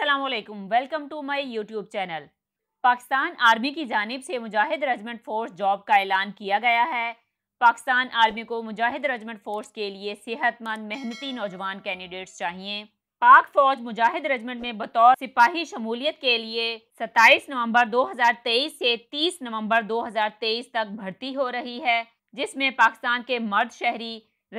Aslam welcome to my YouTube channel Pakistan army की जानब से मुजाहिद रेजिमेंट फ़ोर्स जॉब का ऐलान किया गया है पाकिस्तान आर्मी को मुजाहिद रेजिमेंट फ़ोर्स के लिए सेहतमंद मेहनती नौजवान कैंडिडेट्स चाहिए पाक फौज मुजाहिद रेजिमेंट में बतौर सिपाही शमूलियत के लिए 27 नवंबर 2023 से 30 नवंबर 2023 तक भर्ती हो रही है जिसमें पाकिस्तान के मर्द शहरी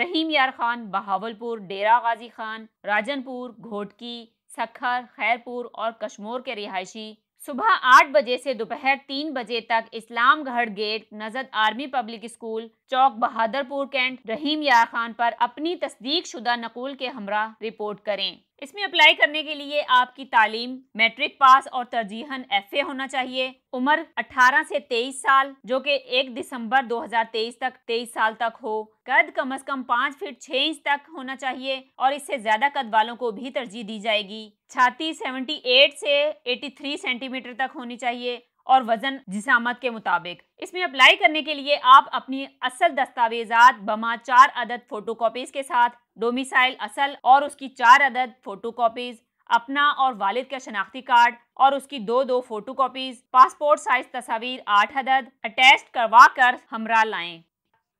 रहीम यार खान बहावलपुर डेरा गाजी खान राजनपुर घोटकी सखर खैरपुर और कश्मोर के रिहायशी सुबह आठ बजे से दोपहर तीन बजे तक इस्लाम गढ़ गेट नजद आर्मी पब्लिक स्कूल चौक बहादुरपुर कैंट रहीम यार खान पर अपनी तस्दीक शुदा नकुल के हमरा रिपोर्ट करें इसमें अप्लाई करने के लिए आपकी तालीम मैट्रिक पास और तरजीहन एफ होना चाहिए उम्र 18 से 23 साल जो कि 1 दिसंबर 2023 तक 23 साल तक हो कद कम अज कम पाँच फीट छः इंच तक होना चाहिए और इससे ज्यादा कद वालों को भी तरजीह दी जाएगी छाती 78 से 83 सेंटीमीटर तक होनी चाहिए और वज़न जिसामत के मुताबिक इसमें अप्लाई करने के लिए आप अपनी असल दस्तावेजात बमा चार अदद फोटोकॉपीज के साथ डोमिसाइल असल और उसकी चार अदद फोटोकॉपीज अपना और वालिद का शनाख्ती कार्ड और उसकी दो दो फोटोकॉपीज पासपोर्ट साइज तस्वीर आठ अदद अटैच करवा कर हमरा लाएं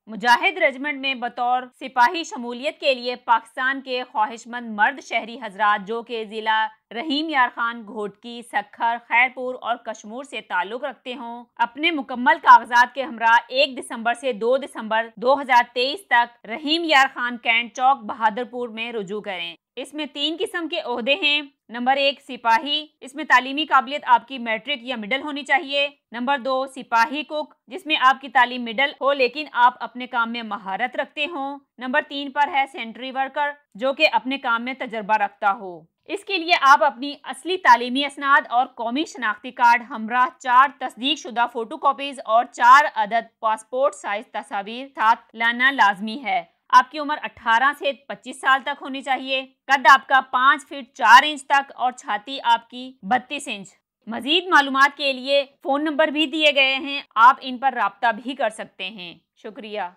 मुजाहिद रेजिमेंट में बतौर सिपाही शमूलियत के लिए पाकिस्तान के ख्वाहिशमंद मर्द शहरी हजरात जो के ज़िला रहीम यार खान घोटकी सखर खैरपुर और कश्मीर से ताल्लुक रखते हों अपने मुकम्मल कागजात के हमरा 1 दिसंबर से 2 दिसंबर 2023 तक रहीम यार खान कैंट चौक बहादुरपुर में रुजू करें इसमें तीन किस्म के अहदे हैं नंबर एक सिपाही इसमें तालीमी काबिलियत आपकी मैट्रिक या मिडल होनी चाहिए नंबर दो सिपाही कुक जिसमें आपकी तालीम मिडल हो लेकिन आप अपने काम में महारत रखते हो नंबर तीन पर है सेंट्री वर्कर जो कि अपने काम में तजर्बा रखता हो इसके लिए आप अपनी असली तालीमी असनाद और कौमी शनाख्ती कार्ड हमरा चार तस्दीक शुदा फोटो और चार अदद पासपोर्ट साइज तस्वीर साथ लाना लाजमी है आपकी उम्र 18 से 25 साल तक होनी चाहिए कद आपका 5 फीट 4 इंच तक और छाती आपकी 32 इंच मजीद मालूम के लिए फ़ोन नंबर भी दिए गए हैं आप इन पर रबता भी कर सकते हैं शुक्रिया